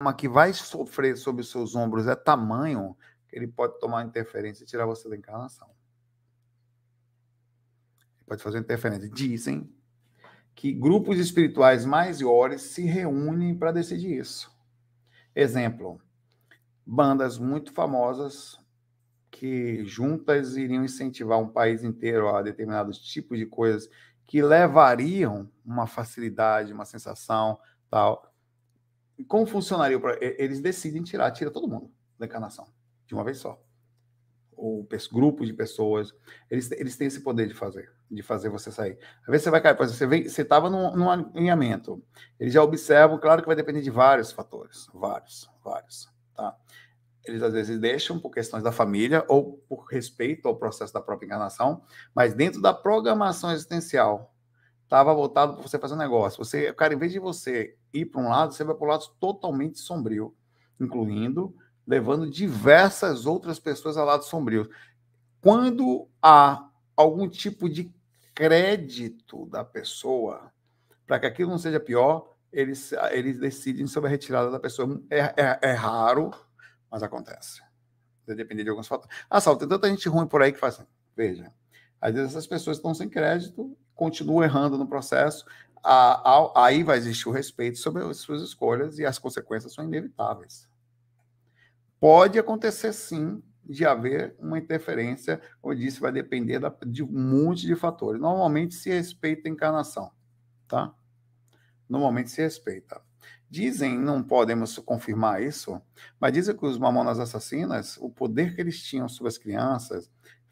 uma que vai sofrer sobre os seus ombros é tamanho que ele pode tomar interferência e tirar você da encarnação. pode fazer interferência. Dizem que grupos espirituais maiores se reúnem para decidir isso. Exemplo, bandas muito famosas que juntas iriam incentivar um país inteiro a determinados tipos de coisas que levariam uma facilidade, uma sensação, tal. Como funcionaria? Eles decidem tirar, tira todo mundo da encarnação, de uma vez só. Ou grupos de pessoas, eles, eles têm esse poder de fazer, de fazer você sair. Às vezes você vai cair, por exemplo, você você estava num, num alinhamento, eles já observam, claro que vai depender de vários fatores, vários, vários, tá? eles às vezes deixam por questões da família ou por respeito ao processo da própria encarnação, mas dentro da programação existencial estava voltado para você fazer um negócio. Você, cara, em vez de você ir para um lado, você vai para o lado totalmente sombrio, incluindo levando diversas outras pessoas a lado sombrio. Quando há algum tipo de crédito da pessoa, para que aquilo não seja pior, eles, eles decidem sobre a retirada da pessoa. É, é, é raro, mas acontece. Vai depender de alguns fatores. Ah, Sal, tem tanta gente ruim por aí que faz. Assim. Veja, às vezes essas pessoas estão sem crédito, continuam errando no processo, a, a, aí vai existir o respeito sobre as suas escolhas e as consequências são inevitáveis. Pode acontecer, sim, de haver uma interferência, como eu disse, vai depender da, de um monte de fatores. Normalmente se respeita a encarnação, tá? Normalmente se respeita. Dizem, não podemos confirmar isso, mas dizem que os mamonas assassinas, o poder que eles tinham sobre as crianças,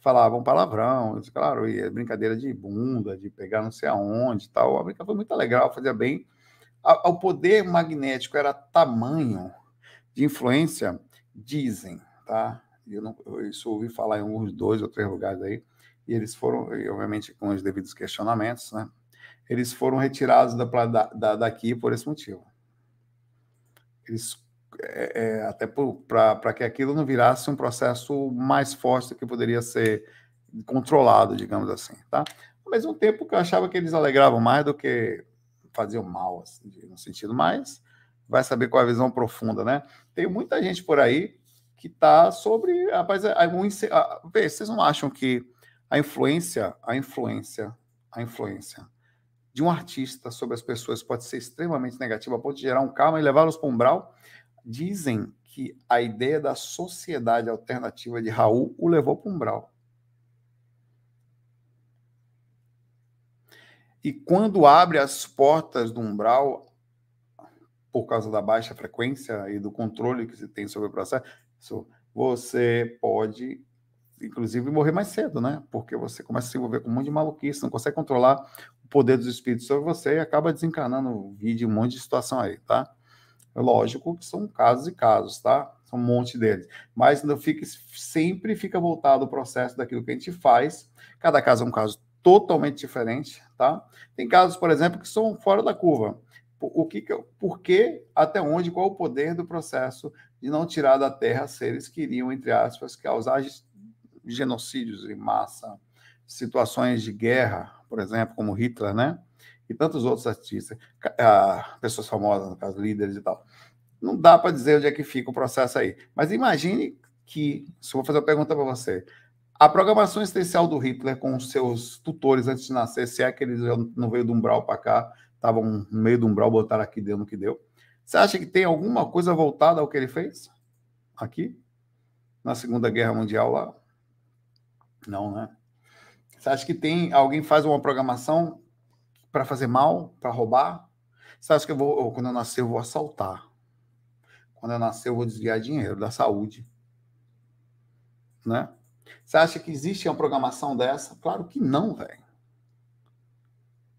falavam palavrão, claro, e é brincadeira de bunda, de pegar não sei aonde e tal. A brincadeira foi muito legal, fazia bem. o poder magnético era tamanho de influência, dizem, tá? Eu, não, eu isso ouvi falar em uns dois ou três lugares aí, e eles foram, e obviamente com os devidos questionamentos, né? Eles foram retirados da, da, da daqui por esse motivo. Eles é, é, até para que aquilo não virasse um processo mais forte que poderia ser controlado, digamos assim, tá? Ao mesmo tempo que eu achava que eles alegravam mais do que faziam mal, assim, no sentido mais, vai saber qual é a visão profunda, né? Tem muita gente por aí que tá sobre, rapaz, a, é, é a, ah, vê, vocês não acham que a influência, a influência, a influência de um artista sobre as pessoas pode ser extremamente negativa, pode gerar um calma e levá-los para um umbral dizem que a ideia da sociedade alternativa de Raul o levou para um umbral. E quando abre as portas do umbral, por causa da baixa frequência e do controle que se tem sobre o processo, você pode, inclusive, morrer mais cedo, né? Porque você começa a se envolver com um monte de maluquice, não consegue controlar o poder dos espíritos sobre você e acaba desencarnando o vídeo, um monte de situação aí, tá? É lógico que são casos e casos, tá? São um monte deles. Mas não fica, sempre fica voltado o processo daquilo que a gente faz. Cada caso é um caso totalmente diferente, tá? Tem casos, por exemplo, que são fora da curva. O que, por que, até onde, qual o poder do processo de não tirar da terra seres que iriam, entre aspas, causar genocídios em massa, situações de guerra, por exemplo, como Hitler, né? e tantos outros artistas, ah, pessoas famosas, no caso, líderes e tal. Não dá para dizer onde é que fica o processo aí. Mas imagine que, se eu vou fazer uma pergunta para você, a programação existencial do Hitler com seus tutores antes de nascer, se é que eles não veio do umbral para cá, estavam no meio do umbral, botaram aqui, deu no que deu. Você acha que tem alguma coisa voltada ao que ele fez? Aqui? Na Segunda Guerra Mundial lá? Não, né? Você acha que tem alguém faz uma programação para fazer mal, para roubar? Você acha que eu vou, quando eu nascer, eu vou assaltar? Quando eu nascer, eu vou desviar dinheiro da saúde? Né? Você acha que existe uma programação dessa? Claro que não, velho.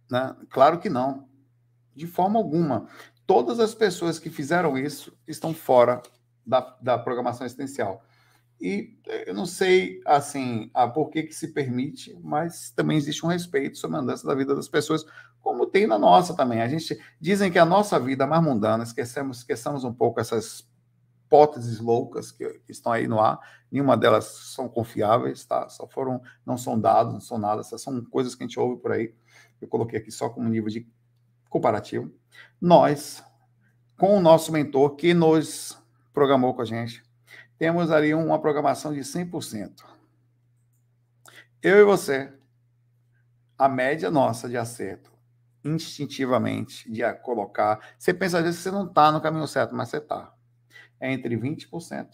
Né? Claro que não. De forma alguma. Todas as pessoas que fizeram isso estão fora da, da programação existencial. E eh, eu não sei, assim, a por que, que se permite, mas também existe um respeito sobre a andança da vida das pessoas, como tem na nossa também. A gente dizem que a nossa vida é mais mundana, esquecemos, esqueçamos um pouco essas hipóteses loucas que, que, estão aí no ar. Nenhuma delas são confiáveis, tá? Só foram, não são dados, não são nada, essas são coisas que a gente ouve por aí. Eu coloquei aqui só como nível de comparativo. Nós, com o nosso mentor que nos programou com a gente, temos ali uma programação de 100%. Eu e você, a média nossa de acerto instintivamente de colocar. Você pensa às vezes que você não está no caminho certo, mas você está. É entre 20%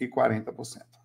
e 40%.